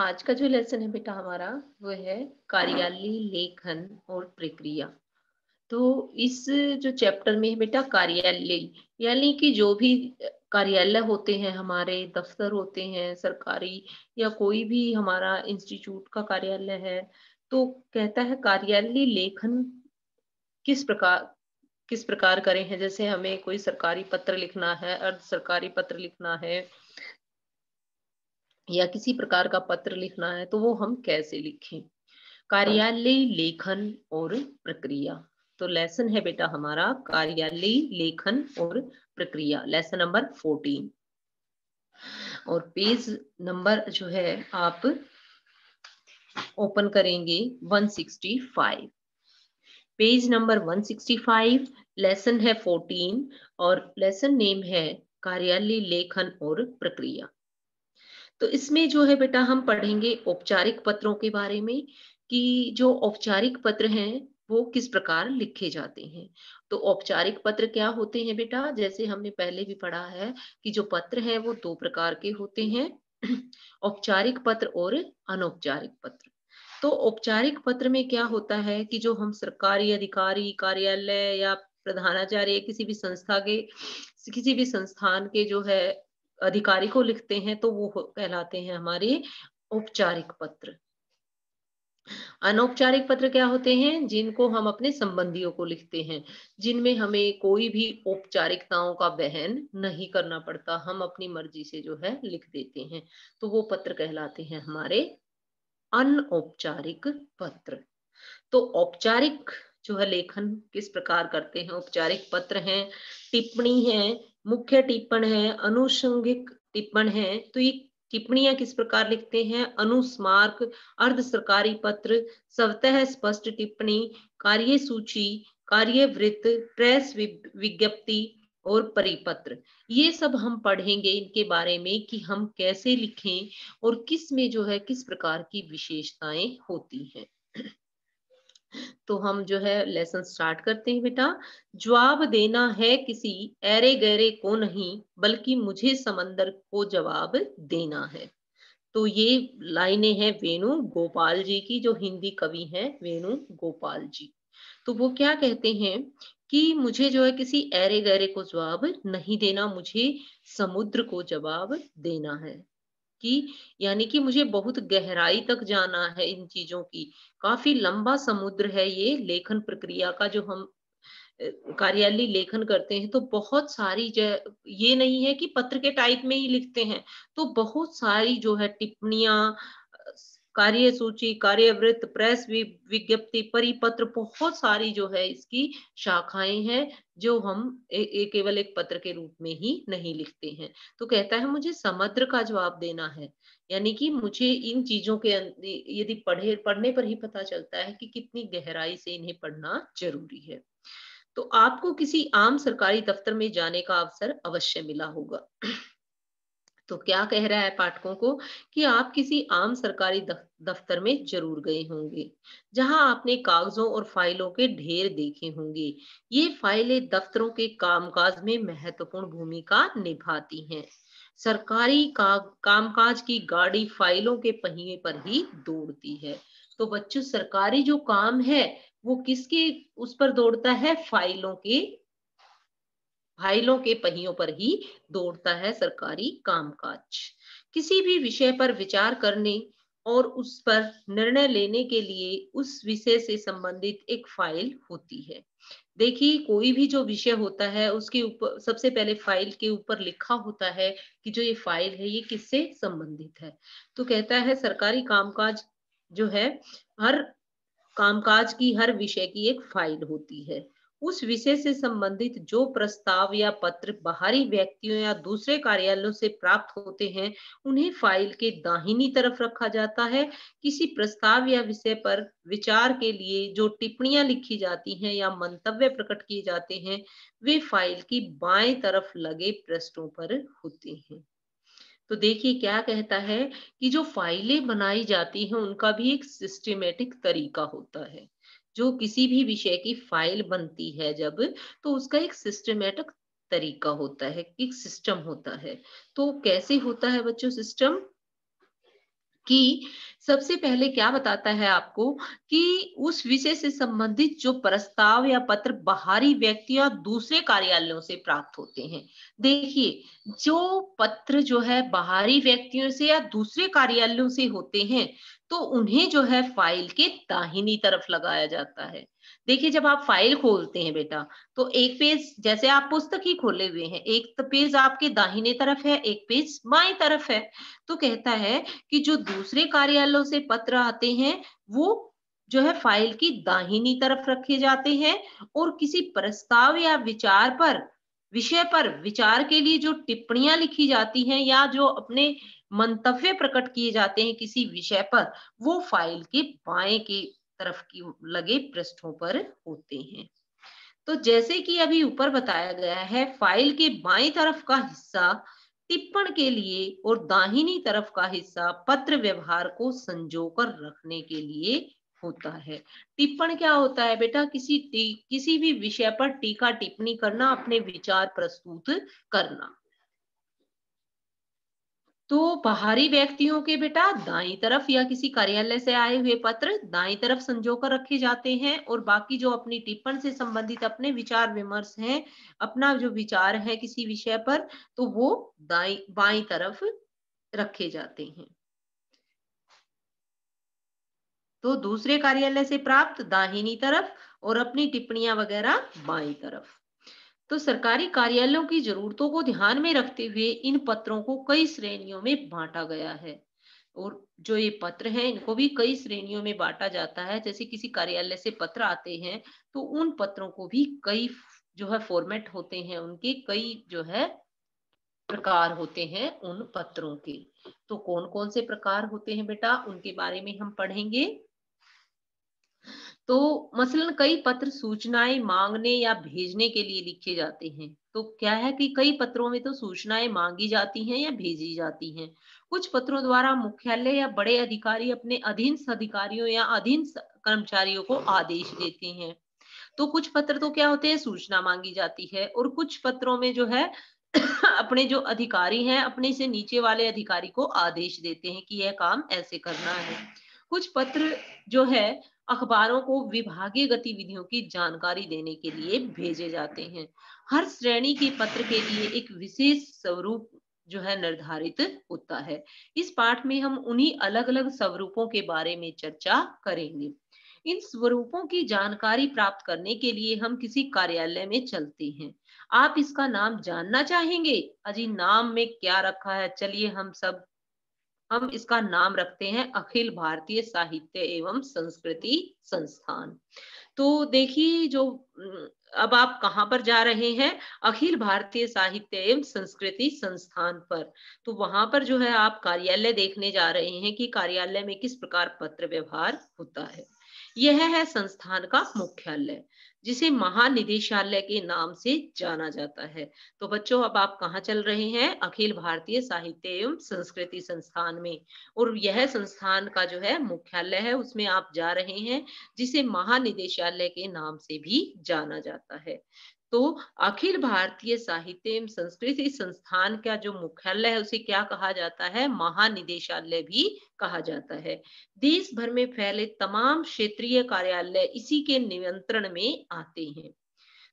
आज का जो लेसन है बेटा हमारा वो है कार्यालय लेखन और प्रक्रिया तो इस जो चैप्टर में बेटा कार्यालय यानी कि जो भी कार्यालय होते हैं हमारे दफ्तर होते हैं सरकारी या कोई भी हमारा इंस्टीट्यूट का कार्यालय है तो कहता है कार्यालय लेखन किस प्रकार किस प्रकार करें हैं जैसे हमें कोई सरकारी पत्र लिखना है अर्ध सरकारी पत्र लिखना है या किसी प्रकार का पत्र लिखना है तो वो हम कैसे लिखें कार्यालय लेखन और प्रक्रिया तो लेसन है बेटा हमारा कार्यालय लेखन और प्रक्रिया लेसन नंबर फोर्टीन और पेज नंबर जो है आप ओपन करेंगे 165 पेज नंबर 165 लेसन है 14 और लेसन नेम है कार्यालय लेखन और प्रक्रिया तो इसमें जो है बेटा हम पढ़ेंगे औपचारिक पत्रों के बारे में कि जो औपचारिक पत्र हैं वो किस प्रकार लिखे जाते हैं तो औपचारिक पत्र क्या होते हैं बेटा जैसे हमने पहले भी पढ़ा है कि जो पत्र है वो दो प्रकार के होते हैं औपचारिक पत्र और अनौपचारिक पत्र तो औपचारिक पत्र में क्या होता है कि जो हम सरकारी अधिकारी कार्यालय या प्रधानाचार्य किसी भी संस्था के किसी भी संस्थान के जो है अधिकारी को लिखते हैं तो वो कहलाते हैं हमारे औपचारिक पत्र अनौपचारिक पत्र क्या होते हैं जिनको हम अपने संबंधियों को लिखते हैं जिनमें हमें कोई भी औपचारिकताओं का वहन नहीं करना पड़ता हम अपनी मर्जी से जो है लिख देते हैं तो वो पत्र कहलाते हैं हमारे अनौपचारिक पत्र तो औपचारिक जो है लेखन किस प्रकार करते हैं औपचारिक पत्र हैं टिप्पणी है मुख्य टिप्पण है अनुषंगिक टिप्पण है तो ये टिप्पणियां किस प्रकार लिखते हैं अनुस्मारक अर्ध सरकारी पत्र स्वतः स्पष्ट टिप्पणी कार्य सूची कार्यवृत्त प्रेस विज्ञप्ति और परिपत्र ये सब हम पढ़ेंगे इनके बारे में कि हम कैसे लिखें और किस में जो है किस प्रकार की विशेषताएं होती हैं तो हम जो है लेसन स्टार्ट करते हैं बेटा जवाब देना है किसी ऐरे गहरे को नहीं बल्कि मुझे समंदर को जवाब देना है तो ये लाइने हैं वेणु गोपाल जी की जो हिंदी कवि हैं वेणु गोपाल जी तो वो क्या कहते हैं कि मुझे जो है किसी ऐरे गहरे को जवाब नहीं देना मुझे समुद्र को जवाब देना है की यानी कि मुझे बहुत गहराई तक जाना है इन चीजों की काफी लंबा समुद्र है ये लेखन प्रक्रिया का जो हम कार्यालय लेखन करते हैं तो बहुत सारी ये नहीं है कि पत्र के टाइप में ही लिखते हैं तो बहुत सारी जो है टिप्पणियां कार्य सूची कार्यवृत्त प्रेस विज्ञप्ति परिपत्र बहुत सारी जो है इसकी शाखाएं हैं जो हम केवल एक पत्र के रूप में ही नहीं लिखते हैं तो कहता है मुझे समग्र का जवाब देना है यानी कि मुझे इन चीजों के अं, यदि पढ़े पढ़ने पर ही पता चलता है कि कितनी गहराई से इन्हें पढ़ना जरूरी है तो आपको किसी आम सरकारी दफ्तर में जाने का अवसर अवश्य मिला होगा तो क्या कह रहा है पाठकों को कि आप किसी आम सरकारी दफ्तर में जरूर गए होंगे जहां आपने कागजों और फाइलों के ढेर देखे होंगे ये फाइलें दफ्तरों के कामकाज में महत्वपूर्ण भूमिका निभाती हैं सरकारी का, कामकाज की गाड़ी फाइलों के पहिए पर ही दौड़ती है तो बच्चों सरकारी जो काम है वो किसके उस पर दौड़ता है फाइलों के फाइलों के पहियों पर ही दौड़ता है सरकारी कामकाज किसी भी विषय पर विचार करने और उस पर निर्णय लेने के लिए उस विषय से संबंधित एक फाइल होती है देखिए कोई भी जो विषय होता है उसके ऊपर सबसे पहले फाइल के ऊपर लिखा होता है कि जो ये फाइल है ये किससे संबंधित है तो कहता है सरकारी कामकाज जो है हर कामकाज की हर विषय की एक फाइल होती है उस विषय से संबंधित जो प्रस्ताव या पत्र बाहरी व्यक्तियों या दूसरे कार्यालयों से प्राप्त होते हैं उन्हें फाइल के दाहिनी तरफ रखा जाता है किसी प्रस्ताव या विषय पर विचार के लिए जो टिप्पणियां लिखी जाती हैं या मंतव्य प्रकट किए जाते हैं वे फाइल की बाएं तरफ लगे पृष्ठों पर होते हैं तो देखिए क्या कहता है कि जो फाइलें बनाई जाती हैं उनका भी एक सिस्टमेटिक तरीका होता है जो किसी भी विषय की फाइल बनती है जब तो उसका एक सिस्टमेटिक तरीका होता है एक सिस्टम होता है तो कैसे होता है बच्चों सिस्टम कि सबसे पहले क्या बताता है आपको कि उस विषय से संबंधित जो प्रस्ताव या पत्र बाहरी व्यक्ति या दूसरे कार्यालयों से प्राप्त होते हैं देखिए जो पत्र जो है बाहरी व्यक्तियों से या दूसरे कार्यालयों से होते हैं तो उन्हें जो है फाइल के दाहिनी तरफ लगाया जाता है देखिए जब आप फाइल खोलते हैं बेटा तो एक पेज जैसे आप पुस्तक ही खोले हुए हैं एक पेज आपके दाहिने तरफ है एक पेज बाएं तरफ है तो कहता है कि जो दूसरे कार्यालयों से पत्र आते हैं वो जो है फाइल की दाहिनी तरफ रखे जाते हैं और किसी प्रस्ताव या विचार पर विषय पर विचार के लिए जो टिप्पणियां लिखी जाती हैं या जो अपने मंतव्य प्रकट किए जाते हैं किसी विषय पर वो फाइल के बाएं के तरफ की लगे पृष्ठों पर होते हैं तो जैसे कि अभी ऊपर बताया गया है फाइल के बाई तरफ का हिस्सा टिप्पण के लिए और दाहिनी तरफ का हिस्सा पत्र व्यवहार को संजोकर रखने के लिए होता है टिप्पण क्या होता है बेटा किसी किसी भी विषय पर टीका टिप्पणी करना अपने विचार प्रस्तुत करना तो बाहरी व्यक्तियों के बेटा दाई तरफ या किसी कार्यालय से आए हुए पत्र दाई तरफ संजोकर रखे जाते हैं और बाकी जो अपनी टिप्पण से संबंधित अपने विचार विमर्श हैं अपना जो विचार है किसी विषय पर तो वो दाई बाई तरफ रखे जाते हैं तो दूसरे कार्यालय से प्राप्त दाहिनी तरफ और अपनी टिप्पणियां वगैरह बाई तरफ तो सरकारी कार्यालयों की जरूरतों को ध्यान में रखते हुए इन पत्रों को कई श्रेणियों में बांटा गया है और जो ये पत्र हैं इनको भी कई श्रेणियों में बांटा जाता है जैसे किसी कार्यालय से पत्र आते हैं तो उन पत्रों को भी कई जो है फॉर्मेट होते हैं उनके कई जो है प्रकार होते हैं उन पत्रों के तो कौन कौन से प्रकार होते हैं बेटा उनके बारे में हम पढ़ेंगे तो मसलन कई पत्र सूचनाएं मांगने या भेजने के लिए लिखे जाते हैं तो क्या है कि कई पत्रों में तो सूचनाएं मांगी जाती हैं या भेजी जाती हैं कुछ पत्रों द्वारा मुख्यालय या बड़े अधिकारी अपने अधीन अधिकारियों या अधीन कर्मचारियों को आदेश देते हैं तो कुछ पत्र तो क्या होते हैं सूचना मांगी जाती है और कुछ पत्रों में जो है अपने जो अधिकारी हैं अपने से नीचे वाले अधिकारी को आदेश देते हैं कि यह काम ऐसे करना है कुछ पत्र जो है अखबारों को विभागीय गतिविधियों की जानकारी देने के लिए भेजे जाते हैं हर श्रेणी के पत्र के लिए एक विशेष स्वरूप जो है निर्धारित होता है इस पाठ में हम उन्हीं अलग अलग स्वरूपों के बारे में चर्चा करेंगे इन स्वरूपों की जानकारी प्राप्त करने के लिए हम किसी कार्यालय में चलते हैं आप इसका नाम जानना चाहेंगे अजी नाम में क्या रखा है चलिए हम सब हम इसका नाम रखते हैं अखिल भारतीय साहित्य एवं संस्कृति संस्थान तो देखिए जो अब आप कहाँ पर जा रहे हैं अखिल भारतीय साहित्य एवं संस्कृति संस्थान पर तो वहां पर जो है आप कार्यालय देखने जा रहे हैं कि कार्यालय में किस प्रकार पत्र व्यवहार होता है यह है संस्थान का मुख्यालय जिसे महानिदेशालय के नाम से जाना जाता है तो बच्चों अब आप कहाँ चल रहे हैं अखिल भारतीय साहित्य एवं संस्कृति संस्थान में और यह संस्थान का जो है मुख्यालय है उसमें आप जा रहे हैं जिसे महानिदेशालय के नाम से भी जाना जाता है तो अखिल भारतीय साहित्य एवं संस्कृति संस्थान का जो मुख्यालय है उसे क्या कहा जाता है महानिदेशालय भी कहा जाता है देश भर में फैले तमाम क्षेत्रीय कार्यालय इसी के नियंत्रण में आते हैं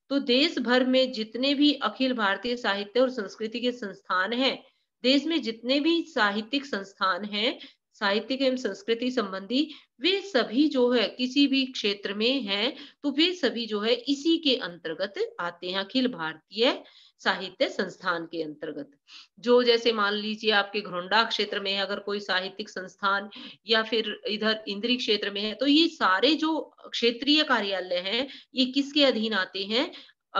तो देश भर में जितने भी अखिल भारतीय साहित्य और संस्कृति के संस्थान हैं देश में जितने भी साहित्यिक संस्थान हैं साहित्यिक एवं संस्कृति संबंधी वे सभी जो है किसी भी क्षेत्र में हैं तो वे सभी जो है इसी के अंतर्गत आते हैं अखिल भारतीय साहित्य संस्थान के अंतर्गत जो जैसे मान लीजिए आपके घोंडा क्षेत्र में है अगर कोई साहित्यिक संस्थान या फिर इधर इंद्री क्षेत्र में है तो ये सारे जो क्षेत्रीय कार्यालय हैं ये किसके अधीन आते हैं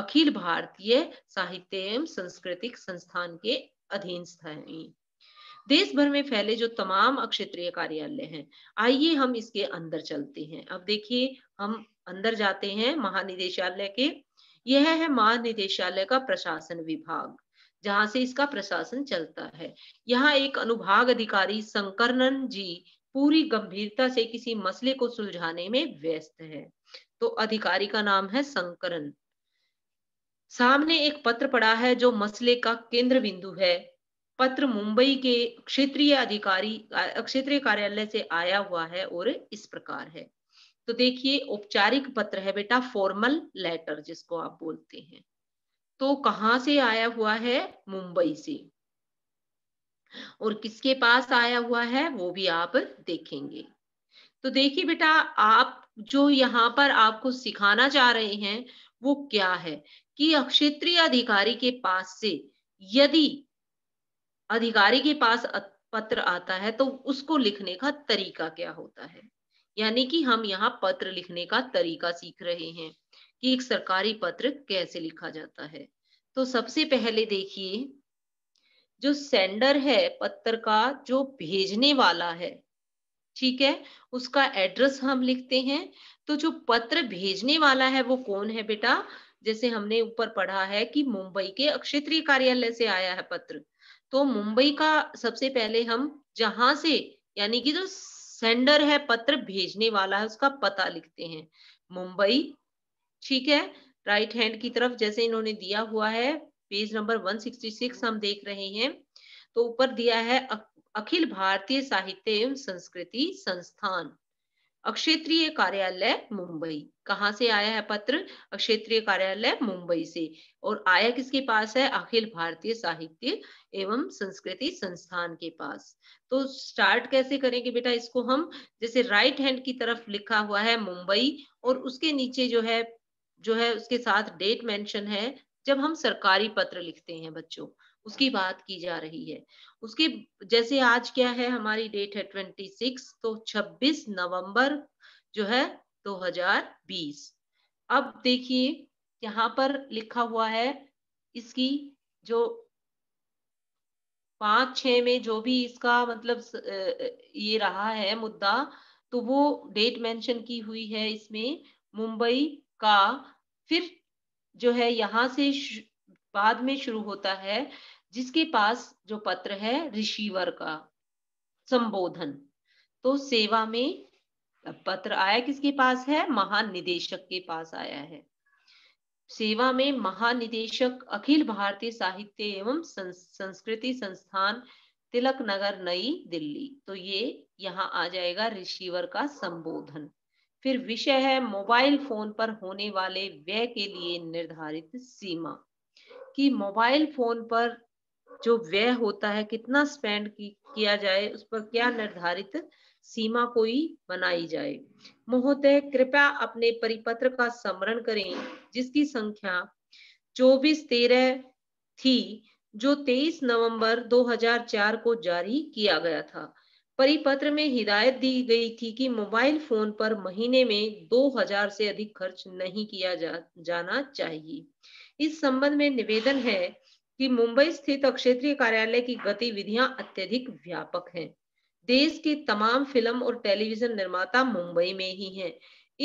अखिल भारतीय साहित्य एवं सांस्कृतिक संस्थान के अधीन स्थानीय देश भर में फैले जो तमाम अक्षेत्रीय कार्यालय हैं आइए हम इसके अंदर चलते हैं अब देखिए हम अंदर जाते हैं महानिदेशालय के यह है महानिदेशालय का प्रशासन विभाग जहां से इसका प्रशासन चलता है यहाँ एक अनुभाग अधिकारी संकरनन जी पूरी गंभीरता से किसी मसले को सुलझाने में व्यस्त है तो अधिकारी का नाम है संकरन सामने एक पत्र पड़ा है जो मसले का केंद्र बिंदु है पत्र मुंबई के क्षेत्रीय अधिकारी क्षेत्रीय कार्यालय से आया हुआ है और इस प्रकार है तो देखिए औपचारिक पत्र है बेटा फॉर्मल लेटर जिसको आप बोलते हैं तो कहाँ से आया हुआ है मुंबई से और किसके पास आया हुआ है वो भी आप देखेंगे तो देखिए बेटा आप जो यहाँ पर आपको सिखाना चाह रहे हैं वो क्या है कि क्षेत्रीय अधिकारी के पास से यदि अधिकारी के पास पत्र आता है तो उसको लिखने का तरीका क्या होता है यानी कि हम यहाँ पत्र लिखने का तरीका सीख रहे हैं कि एक सरकारी पत्र कैसे लिखा जाता है तो सबसे पहले देखिए जो सेंडर है पत्र का जो भेजने वाला है ठीक है उसका एड्रेस हम लिखते हैं तो जो पत्र भेजने वाला है वो कौन है बेटा जैसे हमने ऊपर पढ़ा है कि मुंबई के क्षेत्रीय कार्यालय से आया है पत्र तो मुंबई का सबसे पहले हम जहां से यानी कि जो सेंडर है पत्र भेजने वाला है उसका पता लिखते हैं मुंबई ठीक है राइट हैंड की तरफ जैसे इन्होंने दिया हुआ है पेज नंबर 166 हम देख रहे हैं तो ऊपर दिया है अखिल भारतीय साहित्य एवं संस्कृति संस्थान अक्षेत्रीय कार्यालय मुंबई कहाँ से आया है पत्र अक्षेत्रीय कार्यालय मुंबई से और आया किसके पास है अखिल भारतीय साहित्य एवं संस्कृति संस्थान के पास तो स्टार्ट कैसे करेंगे बेटा इसको हम जैसे राइट हैंड की तरफ लिखा हुआ है मुंबई और उसके नीचे जो है जो है उसके साथ डेट मेंशन है जब हम सरकारी पत्र लिखते हैं बच्चों उसकी बात की जा रही है उसके जैसे आज क्या है हमारी डेट है ट्वेंटी सिक्स तो छब्बीस नवंबर जो है दो हजार बीस अब देखिए यहाँ पर लिखा हुआ है इसकी जो पांच छ में जो भी इसका मतलब ये रहा है मुद्दा तो वो डेट मेंशन की हुई है इसमें मुंबई का फिर जो है यहाँ से बाद में शुरू होता है जिसके पास जो पत्र है रिसीवर का संबोधन तो सेवा में पत्र आया किसके पास है महानिदेशक के पास आया है सेवा में महानिदेशक अखिल भारतीय साहित्य एवं संस्कृति संस्थान तिलक नगर नई दिल्ली तो ये यहाँ आ जाएगा रिसीवर का संबोधन फिर विषय है मोबाइल फोन पर होने वाले व्यय के लिए निर्धारित सीमा कि मोबाइल फोन पर जो व्यय होता है कितना स्पेंड की, किया जाए उस पर क्या निर्धारित सीमा कोई बनाई जाए महोदय कृपया अपने परिपत्र का स्मरण करें जिसकी संख्या चौबीस तेरह थी जो 23 नवंबर 2004 को जारी किया गया था परिपत्र में हिदायत दी गई थी कि मोबाइल फोन पर महीने में 2000 से अधिक खर्च नहीं किया जा, जाना चाहिए इस संबंध में निवेदन है कि मुंबई स्थित क्षेत्रीय कार्यालय की गतिविधियां अत्यधिक व्यापक हैं देश के तमाम फिल्म और टेलीविजन निर्माता मुंबई में ही हैं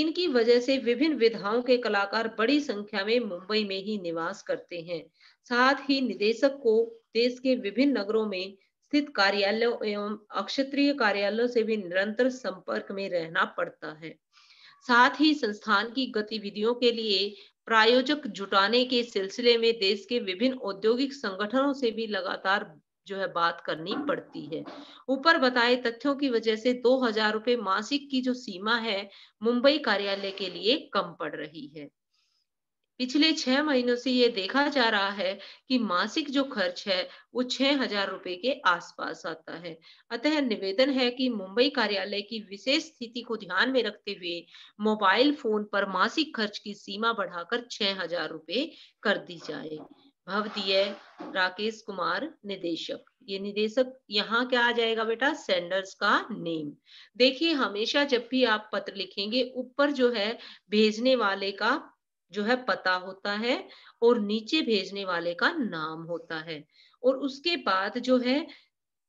इनकी वजह से विभिन्न विधाओं के कलाकार बड़ी संख्या में मुंबई में ही निवास करते हैं साथ ही निदेशक को देश के विभिन्न नगरों में स्थित कार्यालयों एवं अक्षत्रीय कार्यालयों से भी निरंतर संपर्क में रहना पड़ता है साथ ही संस्थान की गतिविधियों के लिए प्रायोजक जुटाने के सिलसिले में देश के विभिन्न औद्योगिक संगठनों से भी लगातार जो है बात करनी पड़ती है ऊपर बताए तथ्यों की वजह से दो हजार रुपये मासिक की जो सीमा है मुंबई कार्यालय के लिए कम पड़ रही है पिछले छह महीनों से ये देखा जा रहा है कि मासिक जो खर्च है वो छह हजार रुपए के आसपास आता है अतः निवेदन है कि मुंबई कार्यालय की विशेष स्थिति को ध्यान में रखते हुए मोबाइल फोन पर मासिक खर्च की सीमा बढ़ाकर छह हजार रुपए कर दी जाए भवदीय राकेश कुमार निदेशक ये निदेशक यहाँ क्या आ जाएगा बेटा सेंडर्स का नेम देखिए हमेशा जब भी आप पत्र लिखेंगे ऊपर जो है भेजने वाले का जो है पता होता है और नीचे भेजने वाले का नाम होता है और उसके बाद जो है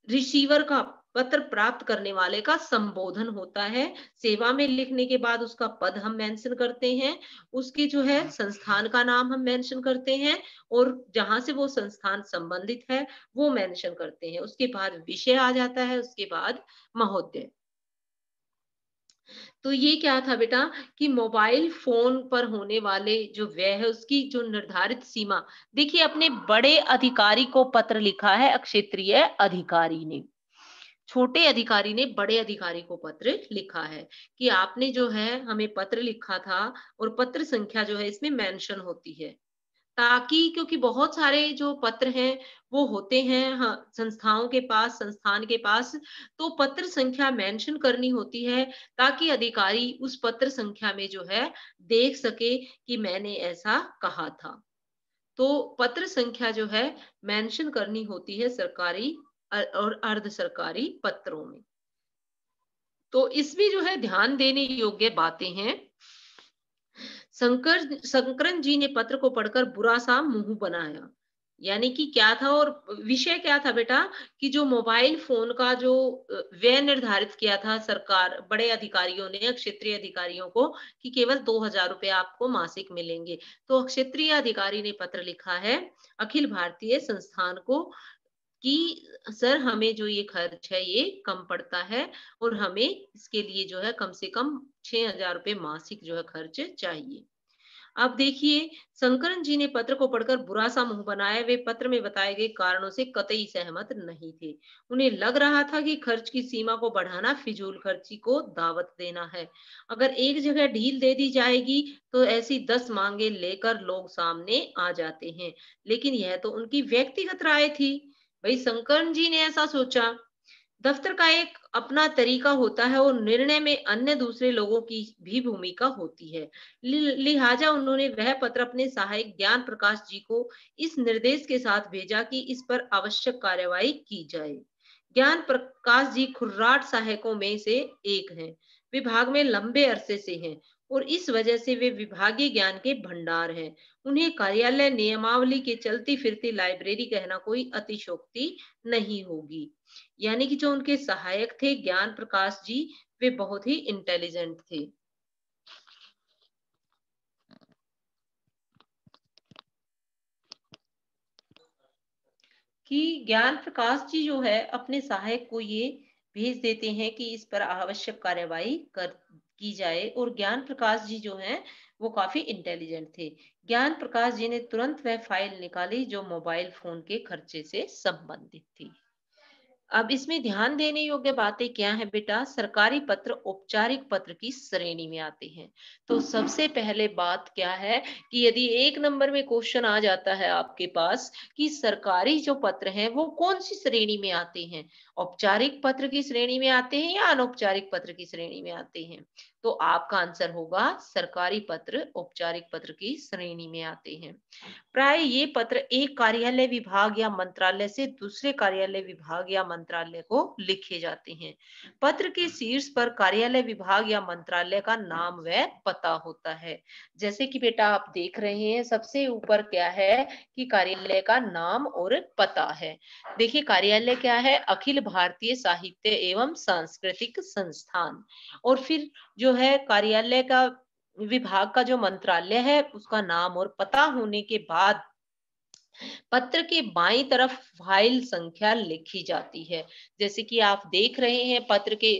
रिसीवर का पत्र प्राप्त करने वाले का संबोधन होता है सेवा में लिखने के बाद उसका पद हम मेंशन करते हैं उसके जो है हाँ। संस्थान का नाम हम मेंशन करते हैं और जहां से वो संस्थान संबंधित है वो मेंशन करते हैं उसके बाद विषय आ जाता है उसके बाद महोदय तो ये क्या था बेटा कि मोबाइल फोन पर होने वाले जो व्यय है उसकी जो निर्धारित सीमा देखिए अपने बड़े अधिकारी को पत्र लिखा है क्षेत्रीय अधिकारी ने छोटे अधिकारी ने बड़े अधिकारी को पत्र लिखा है कि आपने जो है हमें पत्र लिखा था और पत्र संख्या जो है इसमें मेंशन होती है ताकि क्योंकि बहुत सारे जो पत्र हैं वो होते हैं हाँ, संस्थाओं के पास संस्थान के पास तो पत्र संख्या मेंशन करनी होती है ताकि अधिकारी उस पत्र संख्या में जो है देख सके कि मैंने ऐसा कहा था तो पत्र संख्या जो है मेंशन करनी होती है सरकारी और अर्ध सरकारी पत्रों में तो इसमें जो है ध्यान देने योग्य बातें हैं शंकर शंकरन जी ने पत्र को पढ़कर बुरा सा मुंह बनाया यानी कि क्या था और विषय क्या था बेटा कि जो मोबाइल फोन का जो व्यय निर्धारित किया था सरकार बड़े अधिकारियों ने क्षेत्रीय अधिकारियों को कि केवल दो हजार रुपये आपको मासिक मिलेंगे तो क्षेत्रीय अधिकारी ने पत्र लिखा है अखिल भारतीय संस्थान को कि सर हमें जो ये खर्च है ये कम पड़ता है और हमें इसके लिए जो है कम से कम छह हजार रुपये मासिक जो है खर्च चाहिए अब देखिए शंकरन जी ने पत्र को पढ़कर बुरा सा मुंह बनाया वे पत्र में बताए गए कारणों से कतई सहमत नहीं थे उन्हें लग रहा था कि खर्च की सीमा को बढ़ाना फिजूल खर्ची को दावत देना है अगर एक जगह ढील दे दी जाएगी तो ऐसी दस मांगे लेकर लोग सामने आ जाते हैं लेकिन यह तो उनकी व्यक्तिगत राय थी भाई शंकर जी ने ऐसा सोचा दफ्तर का एक अपना तरीका होता है और निर्णय में अन्य दूसरे लोगों की भी भूमिका होती है लिहाजा उन्होंने वह पत्र अपने सहायक ज्ञान प्रकाश जी को इस निर्देश के साथ भेजा कि इस पर आवश्यक कार्यवाही की जाए ज्ञान प्रकाश जी खुर्राट सहायकों में से एक हैं विभाग में लंबे अरसे से हैं और इस वजह से वे विभागीय ज्ञान के भंडार हैं उन्हें कार्यालय नियमावली के चलती फिरती लाइब्रेरी कहना कोई अतिशोक्ति नहीं होगी यानी कि जो उनके सहायक थे ज्ञान प्रकाश जी वे बहुत ही इंटेलिजेंट थे कि ज्ञान प्रकाश जी जो है अपने सहायक को ये भेज देते हैं कि इस पर आवश्यक कार्यवाही कर की जाए और ज्ञान प्रकाश जी जो हैं वो काफी इंटेलिजेंट थे ज्ञान प्रकाश जी ने तुरंत वह फाइल निकाली जो मोबाइल फोन के खर्चे से संबंधित थी अब इसमें ध्यान देने योग्य बातें क्या है बेटा सरकारी पत्र औपचारिक पत्र की श्रेणी में आते हैं तो सबसे पहले बात क्या है कि यदि एक नंबर में क्वेश्चन आ जाता है आपके पास कि सरकारी जो पत्र हैं वो कौन सी श्रेणी में आते हैं औपचारिक पत्र की श्रेणी में आते हैं या अनौपचारिक पत्र की श्रेणी में आते हैं तो आपका आंसर होगा सरकारी पत्र औपचारिक पत्र की श्रेणी में आते हैं प्राय ये पत्र एक कार्यालय विभाग या मंत्रालय से दूसरे कार्यालय विभाग या मंत्रालय को लिखे जाते हैं पत्र के शीर्ष पर कार्यालय विभाग या मंत्रालय का नाम व पता होता है जैसे कि बेटा आप देख रहे हैं सबसे ऊपर क्या है कि कार्यालय का नाम और पता है देखिए कार्यालय क्या है अखिल भारतीय साहित्य एवं सांस्कृतिक संस्थान और फिर जो है कार्यालय का विभाग का जो मंत्रालय है उसका नाम और पता होने के बाद पत्र के बाई तरफ फाइल संख्या लिखी जाती है जैसे कि आप देख रहे हैं पत्र के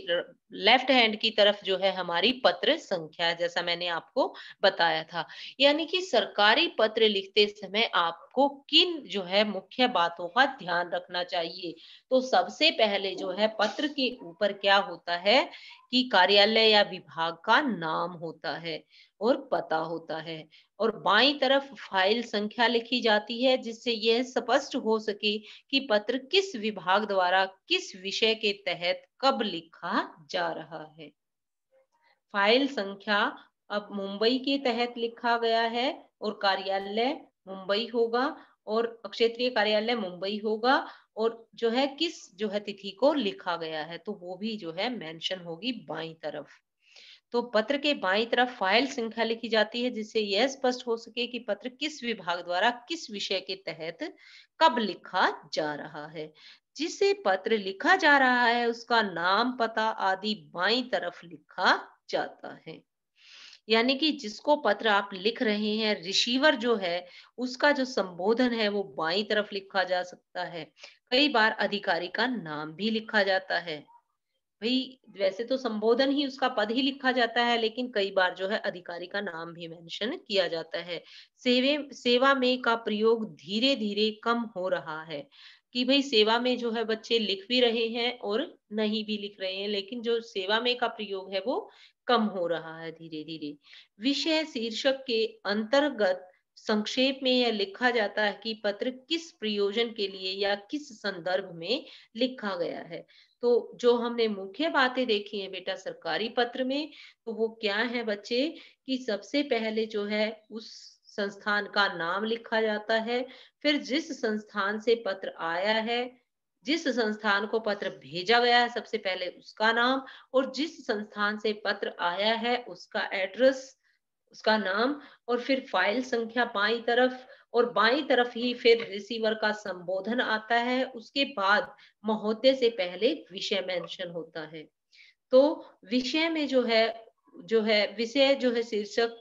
लेफ्ट हैंड की तरफ जो है हमारी पत्र संख्या जैसा मैंने आपको बताया था यानी कि सरकारी पत्र लिखते समय आपको किन जो है मुख्य बातों का ध्यान रखना चाहिए तो सबसे पहले जो है पत्र के ऊपर क्या होता है कि कार्यालय या विभाग का नाम होता है और पता होता है और बाई तरफ फाइल संख्या लिखी जाती है जिससे यह स्पष्ट हो सके कि पत्र किस विभाग द्वारा किस विषय के तहत कब लिखा जा रहा है फाइल संख्या अब मुंबई के तहत लिखा गया है और कार्यालय मुंबई होगा और क्षेत्रीय कार्यालय मुंबई होगा और जो है किस जो है तिथि को लिखा गया है तो वो भी जो है मेंशन होगी बाई तरफ तो पत्र के बाई तरफ फाइल संख्या लिखी जाती है जिससे यह स्पष्ट हो सके कि पत्र किस विभाग द्वारा किस विषय के तहत कब लिखा जा रहा है जिसे पत्र लिखा जा रहा है उसका नाम पता आदि बाई तरफ लिखा जाता है यानी कि जिसको पत्र आप लिख रहे हैं रिसीवर जो है उसका जो संबोधन है वो बाई तरफ लिखा जा सकता है कई बार अधिकारी का नाम भी लिखा जाता है भाई वैसे तो संबोधन ही उसका पद ही लिखा जाता है लेकिन कई बार जो है अधिकारी का नाम भी मेंशन किया जाता है सेवे सेवा में का प्रयोग धीरे धीरे कम हो रहा है कि भाई सेवा में जो है बच्चे लिख भी रहे हैं और नहीं भी लिख रहे हैं लेकिन जो सेवा में का प्रयोग है वो कम हो रहा है धीरे धीरे विषय शीर्षक के अंतर्गत संक्षेप में यह लिखा जाता है कि पत्र किस प्रयोजन के लिए या किस संदर्भ में लिखा गया है तो जो हमने मुख्य बातें देखी हैं बेटा सरकारी पत्र में तो वो क्या है बच्चे कि सबसे पहले जो है उस संस्थान का नाम लिखा जाता है फिर जिस संस्थान से पत्र आया है जिस संस्थान को पत्र भेजा गया है सबसे पहले उसका नाम और जिस संस्थान से पत्र आया है उसका एड्रेस उसका नाम और फिर फाइल संख्या बाई तरफ और बाई तरफ ही फिर रिसीवर का संबोधन आता है उसके बाद महोदय से पहले विषय मेंशन होता है तो विषय में जो है जो है विषय जो है शीर्षक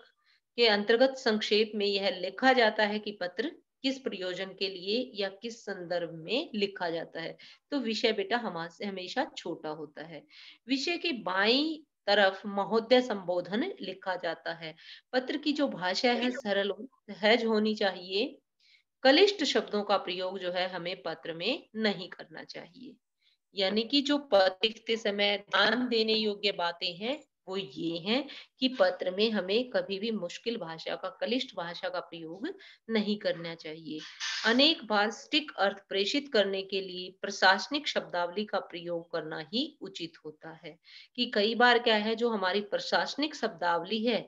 के अंतर्गत संक्षेप में यह लिखा जाता है कि पत्र किस प्रयोजन के लिए या किस संदर्भ में लिखा जाता है तो विषय बेटा हमारे हमेशा छोटा होता है विषय के बाई तरफ महोदय संबोधन लिखा जाता है पत्र की जो भाषा है सरल सहज होनी चाहिए कलिष्ट शब्दों का प्रयोग जो है हमें पत्र में नहीं करना चाहिए यानी कि जो पत्र लिखते समय ध्यान देने योग्य बातें हैं वो ये है कि पत्र में हमें कभी भी मुश्किल भाषा का कलिष्ट भाषा का प्रयोग नहीं करना चाहिए अनेक बार स्टिक अर्थ प्रेषित करने के लिए प्रशासनिक शब्दावली का प्रयोग करना ही उचित होता है कि कई बार क्या है जो हमारी प्रशासनिक शब्दावली है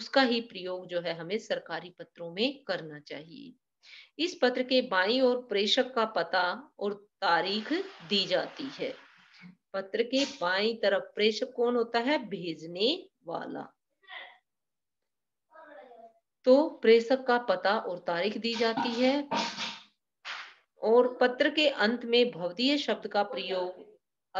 उसका ही प्रयोग जो है हमें सरकारी पत्रों में करना चाहिए इस पत्र के बाई और प्रेषक का पता और तारीख दी जाती है पत्र के बाई तरफ प्रेषक कौन होता है भेजने वाला तो प्रेषक का पता और तारीख दी जाती है और पत्र के अंत में भवदीय शब्द का प्रयोग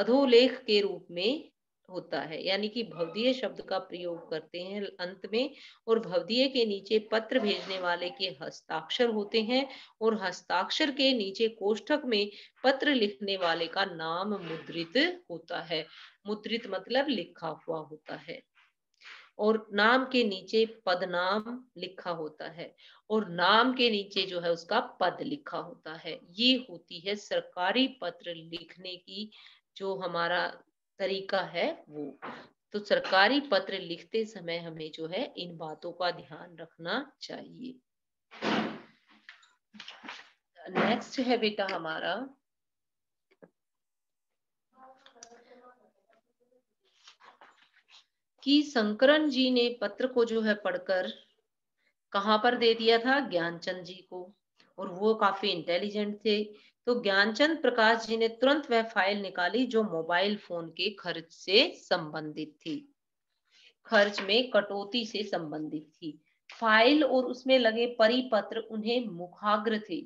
अधोलेख के रूप में होता है यानी कि भवदीय शब्द का प्रयोग करते हैं अंत में और भवदीय के नीचे पत्र भेजने वाले के हस्ताक्षर होते हैं और हस्ताक्षर के नीचे कोष्ठक में पत्र लिखने वाले का नाम मुद्रित होता है मुद्रित मतलब लिखा हुआ होता है और नाम के नीचे पद नाम लिखा होता है और नाम के नीचे जो है उसका पद लिखा होता है ये होती है सरकारी पत्र लिखने की जो हमारा तरीका है वो तो सरकारी पत्र लिखते समय हमें जो है इन बातों का ध्यान रखना चाहिए नेक्स्ट है बेटा हमारा कि संकरण जी ने पत्र को जो है पढ़कर कहाँ पर दे दिया था ज्ञानचंद जी को और वो काफी इंटेलिजेंट थे तो ज्ञानचंद प्रकाश जी ने तुरंत वह फाइल निकाली जो मोबाइल फोन के खर्च से संबंधित थी खर्च में कटौती से संबंधित थी फाइल और उसमें लगे परिपत्र उन्हें मुखाग्र थे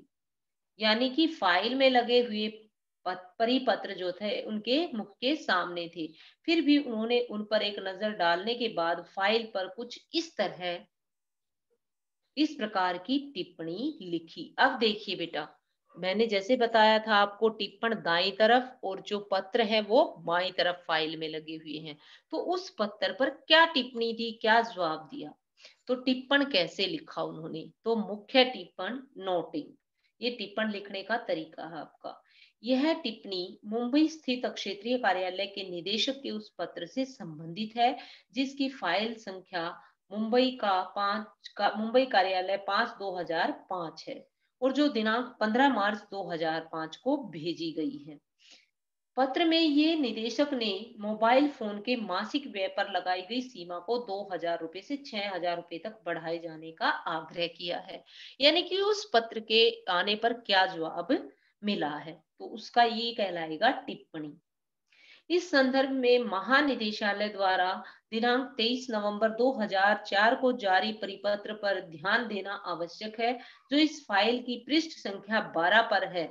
यानी कि फाइल में लगे हुए परिपत्र जो थे उनके मुख के सामने थे फिर भी उन्होंने उन पर एक नजर डालने के बाद फाइल पर कुछ इस तरह इस प्रकार की टिप्पणी लिखी अब देखिए बेटा मैंने जैसे बताया था आपको टिप्पण दाई तरफ और जो पत्र है वो बाई तरफ फाइल में लगे हुए हैं तो उस पत्र पर क्या टिप्पणी थी क्या जवाब दिया तो टिप्पण कैसे लिखा उन्होंने तो मुख्य टिप्पण नोटिंग ये टिप्पण लिखने का तरीका है आपका यह टिप्पणी मुंबई स्थित क्षेत्रीय कार्यालय के निदेशक के उस पत्र से संबंधित है जिसकी फाइल संख्या मुंबई का पांच का मुंबई कार्यालय पांच दो हजार पांच है और जो दिनांक 15 मार्च 2005 को भेजी गई है पत्र में ये निदेशक ने मोबाइल फोन के मासिक व्यय पर लगाई गई सीमा को दो हजार रुपए से छह हजार रुपए तक बढ़ाए जाने का आग्रह किया है यानी कि उस पत्र के आने पर क्या जवाब मिला है तो उसका ये कहलाएगा टिप्पणी इस संदर्भ में महानिदेशालय द्वारा दिनांक 23 नवंबर 2004 को जारी परिपत्र पर ध्यान देना आवश्यक है जो इस फाइल की पृष्ठ संख्या 12 पर है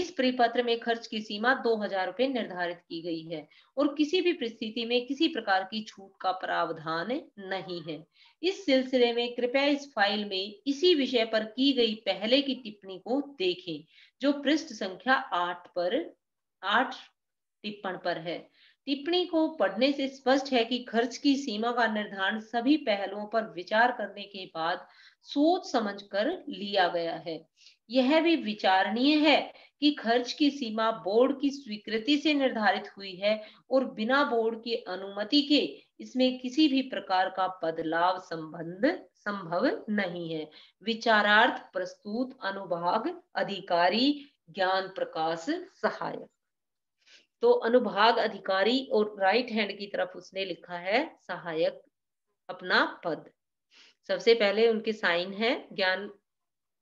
इस परिपत्र में खर्च की सीमा दो हजार निर्धारित की गई है और किसी भी परिस्थिति में किसी प्रकार की छूट का प्रावधान नहीं है इस सिलसिले में कृपया इस फाइल में इसी विषय पर की गई पहले की टिप्पणी को देखें जो पृष्ठ संख्या आठ पर आठ टिप्पण पर है टिप्पणी को पढ़ने से स्पष्ट है कि खर्च की सीमा का निर्धारण सभी पहलुओं पर विचार करने के बाद सोच समझ कर लिया गया है यह भी विचारणीय है कि खर्च की सीमा बोर्ड की स्वीकृति से निर्धारित हुई है और बिना बोर्ड की अनुमति के इसमें किसी भी प्रकार का बदलाव संबंध संभव नहीं है विचारार्थ प्रस्तुत अनुभाग अधिकारी ज्ञान प्रकाश सहायक तो अनुभाग अधिकारी और राइट हैंड की तरफ उसने लिखा है सहायक अपना पद सबसे पहले उनके साइन है ज्ञान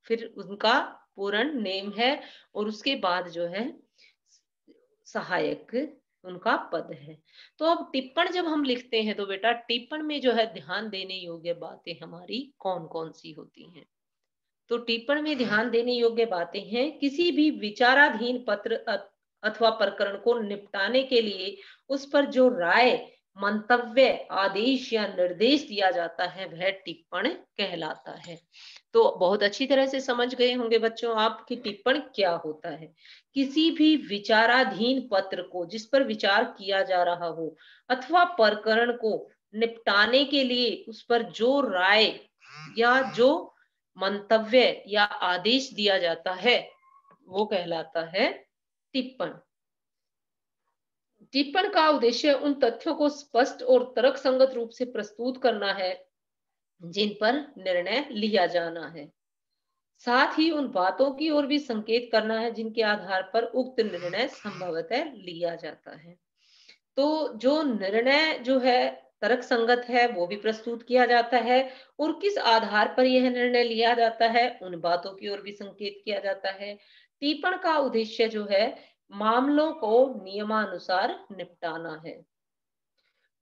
फिर उनका पूर्ण नेम है और उसके बाद जो है सहायक उनका पद है तो अब टिप्पण जब हम लिखते हैं तो बेटा टिप्पण में जो है ध्यान देने योग्य बातें हमारी कौन कौन सी होती हैं तो टिप्पण में ध्यान देने योग्य बातें हैं किसी भी विचाराधीन पत्र अथवा प्रकरण को निपटाने के लिए उस पर जो राय मंतव्य आदेश या निर्देश दिया जाता है वह टिप्पण कहलाता है तो बहुत अच्छी तरह से समझ गए होंगे बच्चों आप कि टिप्पण क्या होता है किसी भी विचाराधीन पत्र को जिस पर विचार किया जा रहा हो अथवा प्रकरण को निपटाने के लिए उस पर जो राय या जो मंतव्य या आदेश दिया जाता है वो कहलाता है टिप्पण टिप्पण का उद्देश्य उन तथ्यों को स्पष्ट और तर्क संगत रूप से प्रस्तुत करना है जिन पर निर्णय लिया जाना है साथ ही उन बातों की ओर भी संकेत करना है जिनके आधार पर उक्त निर्णय संभवतः लिया जाता है तो जो निर्णय जो है तर्क संगत है वो भी प्रस्तुत किया जाता है और किस आधार पर यह निर्णय लिया जाता है उन बातों की ओर भी संकेत किया जाता है दीपण का उद्देश्य जो है मामलों को नियमानुसार निपटाना है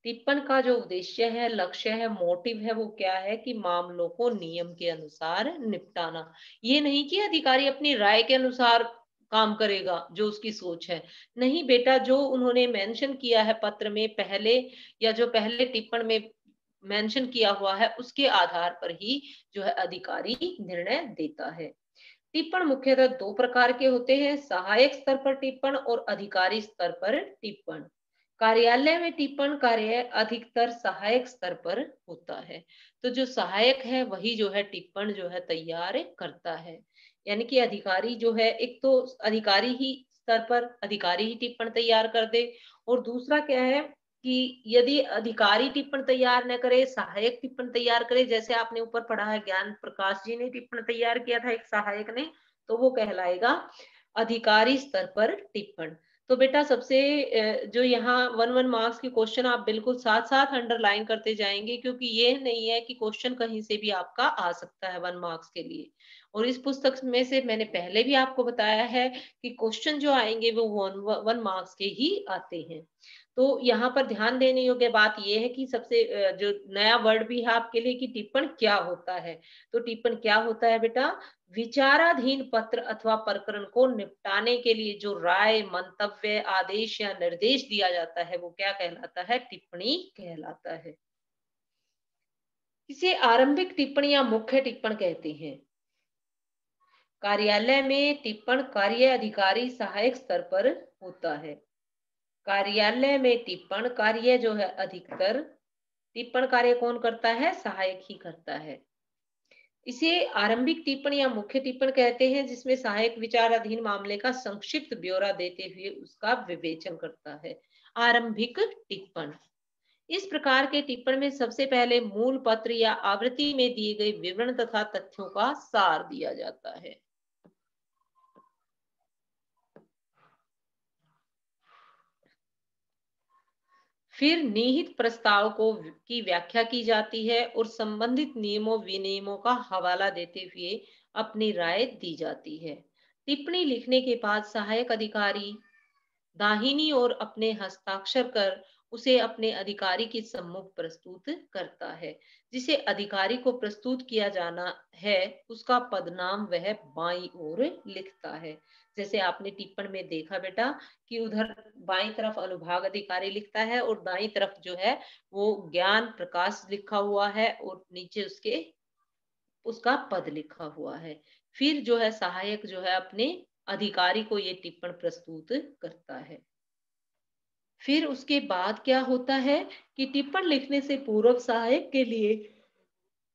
टिप्पण का जो उद्देश्य है लक्ष्य है मोटिव है वो क्या है कि मामलों को नियम के अनुसार निपटाना ये नहीं कि अधिकारी अपनी राय के अनुसार काम करेगा जो उसकी सोच है नहीं बेटा जो उन्होंने मेंशन किया है पत्र में पहले या जो पहले टिप्पण में मेंशन किया हुआ है उसके आधार पर ही जो है अधिकारी निर्णय देता है टिप्पण मुख्यतः दो प्रकार के होते हैं सहायक स्तर पर टिप्पण और अधिकारी स्तर पर टिप्पण कार्यालय में टिप्पण कार्य अधिकतर सहायक स्तर पर होता है तो जो सहायक है वही जो है टिप्पण जो है तैयार करता है यानी कि अधिकारी जो है एक तो अधिकारी ही स्तर पर अधिकारी ही टिप्पण तैयार कर दे और दूसरा क्या है कि यदि अधिकारी टिप्पण तैयार न करे सहायक टिप्पण तैयार करे जैसे आपने ऊपर पढ़ा है ज्ञान प्रकाश जी ने टिप्पण तैयार किया था एक सहायक ने तो वो कहलाएगा अधिकारी स्तर पर टिप्पण तो बेटा सबसे जो यहाँ वन वन मार्क्स के क्वेश्चन आप बिल्कुल साथ साथ अंडरलाइन करते जाएंगे क्योंकि ये नहीं है कि क्वेश्चन कहीं से भी आपका आ सकता है वन मार्क्स के लिए और इस पुस्तक में से मैंने पहले भी आपको बताया है कि क्वेश्चन जो आएंगे वो वन वन मार्क्स के ही आते हैं तो यहाँ पर ध्यान देने योग्य बात यह है कि सबसे जो नया वर्ड भी है आपके लिए कि टिप्पण क्या होता है तो टिप्पण क्या होता है बेटा विचाराधीन पत्र अथवा प्रकरण को निपटाने के लिए जो राय मंतव्य आदेश या निर्देश दिया जाता है वो क्या कहलाता है टिप्पणी कहलाता है इसे आरंभिक टिप्पणी या मुख्य टिप्पण कहते हैं कार्यालय में टिप्पण कार्य अधिकारी सहायक स्तर पर होता है कार्यालय में टिप्पण कार्य जो है अधिकतर टिप्पण कार्य कौन करता है सहायक ही करता है इसे आरंभिक टिप्पण या मुख्य टिप्पण कहते हैं जिसमें सहायक विचाराधीन मामले का संक्षिप्त ब्यौरा देते हुए उसका विवेचन करता है आरंभिक टिप्पण इस प्रकार के टिप्पण में सबसे पहले मूल पत्र या आवृत्ति में दिए गए विवरण तथा तथ्यों का सार दिया जाता है फिर निहित प्रस्ताव को की व्याख्या की जाती है और संबंधित नियमों विनियमों का हवाला देते हुए अपनी राय दी जाती है टिप्पणी लिखने के बाद सहायक अधिकारी दाहिनी और अपने हस्ताक्षर कर उसे अपने अधिकारी के सम्मुख प्रस्तुत करता है जिसे अधिकारी को प्रस्तुत किया जाना है उसका पदनाम वह बाई और लिखता है जैसे आपने टिप्पण में देखा बेटा कि उधर बाई तरफ अनुभाग अधिकारी लिखता है और दाई तरफ जो है वो ज्ञान प्रकाश लिखा हुआ है और नीचे उसके उसका पद लिखा हुआ है फिर जो है सहायक जो है अपने अधिकारी को ये टिप्पण प्रस्तुत करता है फिर उसके बाद क्या होता है कि टिप्पण लिखने से पूर्व सहायक के लिए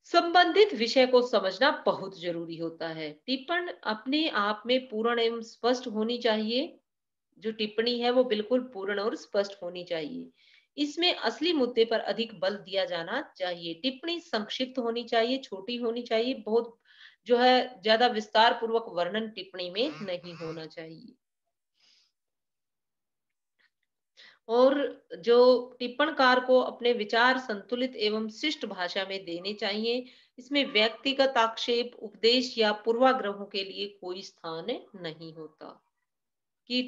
संबंधित विषय को समझना बहुत जरूरी होता है टिप्पण अपने आप में पूर्ण एवं स्पष्ट होनी चाहिए जो टिप्पणी है वो बिल्कुल पूर्ण और स्पष्ट होनी चाहिए इसमें असली मुद्दे पर अधिक बल दिया जाना चाहिए टिप्पणी संक्षिप्त होनी चाहिए छोटी होनी चाहिए बहुत जो है ज्यादा विस्तार पूर्वक वर्णन टिप्पणी में नहीं होना चाहिए और जो टिप्पणकार को अपने विचार संतुलित एवं शिष्ट भाषा में देने चाहिए इसमें व्यक्तिगत आक्षेप उपदेश या पूर्वाग्रहों के लिए कोई स्थान नहीं होता कि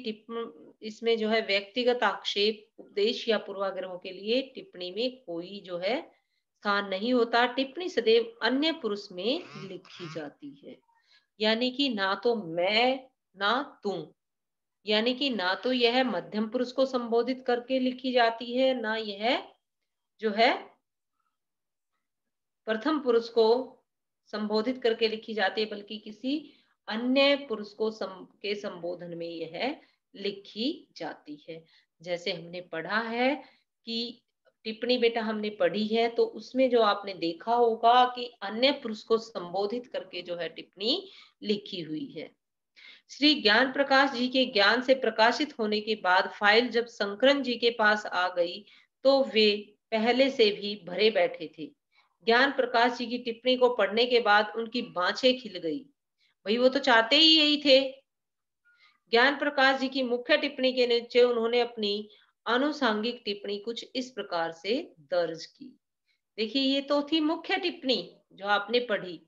इसमें जो है व्यक्तिगत आक्षेप उपदेश या पूर्वाग्रहों के लिए टिप्पणी में कोई जो है स्थान नहीं होता टिप्पणी सदैव अन्य पुरुष में लिखी जाती है यानी कि ना तो मैं ना तुम यानी कि ना तो यह मध्यम पुरुष को संबोधित करके लिखी जाती है ना यह जो है प्रथम पुरुष को संबोधित करके लिखी जाती है बल्कि किसी अन्य पुरुष को सम, के संबोधन में यह लिखी जाती है जैसे हमने पढ़ा है कि टिप्पणी बेटा हमने पढ़ी है तो उसमें जो आपने देखा होगा कि अन्य पुरुष को संबोधित करके जो है टिप्पणी लिखी हुई है श्री ज्ञान प्रकाश जी के ज्ञान से प्रकाशित होने के बाद फाइल जब संकरन जी के पास आ गई तो वे पहले से भी भरे बैठे थे ज्ञान प्रकाश जी की टिप्पणी को पढ़ने के बाद उनकी बाँछे खिल गई भाई वो तो चाहते ही यही थे ज्ञान प्रकाश जी की मुख्य टिप्पणी के नीचे उन्होंने अपनी अनुसांगिक टिप्पणी कुछ इस प्रकार से दर्ज की देखिए ये तो थी मुख्य टिप्पणी जो आपने पढ़ी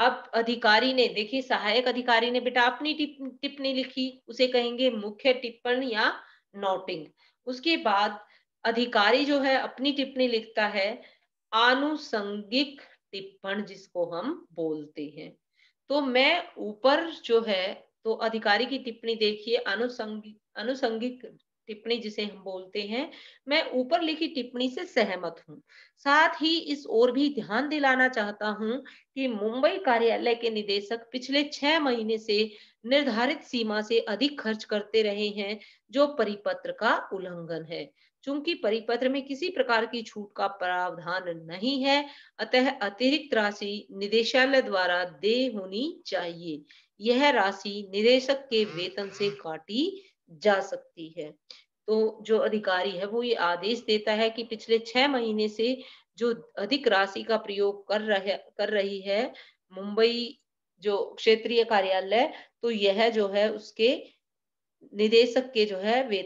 अब अधिकारी ने देखिए सहायक अधिकारी ने बेटा अपनी टिप्पणी लिखी उसे कहेंगे मुख्य टिप्पण या नोटिंग उसके बाद अधिकारी जो है अपनी टिप्पणी लिखता है आनुसंगिक टिप्पण जिसको हम बोलते हैं तो मैं ऊपर जो है तो अधिकारी की टिप्पणी देखिए अनुसंगिक अनुसंगिक टिप्पणी जिसे हम बोलते हैं मैं ऊपर लिखी टिप्पणी से सहमत हूँ साथ ही इस ओर भी ध्यान दिलाना चाहता हूँ कि मुंबई कार्यालय के निदेशक पिछले छह महीने से निर्धारित सीमा से अधिक खर्च करते रहे हैं जो परिपत्र का उल्लंघन है चूंकि परिपत्र में किसी प्रकार की छूट का प्रावधान नहीं है अतः अतिरिक्त राशि निदेशालय द्वारा दे होनी चाहिए यह राशि निदेशक के वेतन से काटी जा सकती है तो जो अधिकारी है वो ये आदेश देता है कि पिछले छह महीने से जो अधिक राशि का प्रयोग कर रहे कर रही है मुंबई जो क्षेत्रीय कार्यालय तो यह जो है उसके निदेशक के जो है वेतन